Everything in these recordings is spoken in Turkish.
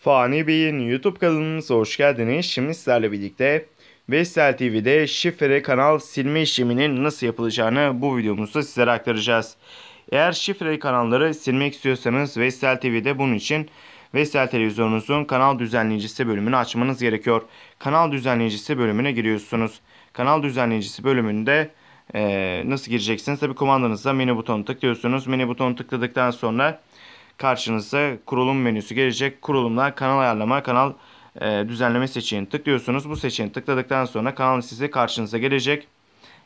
Fani Bey'in YouTube kanalımıza hoş geldiniz. Şimdi sizlerle birlikte Vestel TV'de şifre kanal silme işleminin nasıl yapılacağını bu videomuzda sizlere aktaracağız. Eğer şifreli kanalları silmek istiyorsanız Vestel TV'de bunun için Vestel televizyonunuzun kanal düzenleyicisi bölümünü açmanız gerekiyor. Kanal düzenleyicisi bölümüne giriyorsunuz. Kanal düzenleyicisi bölümünde e, nasıl gireceksiniz? Tabi komandanızda menü butonu tıklıyorsunuz. Menü butonu tıkladıktan sonra karşınıza kurulum menüsü gelecek. Kurulumlar, kanal ayarlama, kanal e, düzenleme seçeneğini tıklıyorsunuz. Bu seçeneği tıkladıktan sonra kanal listesi karşınıza gelecek.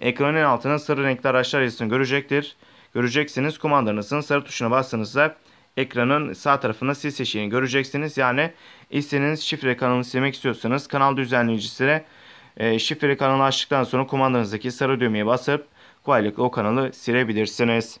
Ekranın altına sarı renkli araçlar listesini görecektir. Göreceksiniz kumandanızın sarı tuşuna bastığınızda ekranın sağ tarafında siz seçeneğini göreceksiniz. Yani istediğiniz şifre kanalını silmek istiyorsanız kanal düzenleyicisine e, şifre kanalı açtıktan sonra kumandanızdaki sarı düğmeye basıp kolaylıkla o kanalı silebilirsiniz.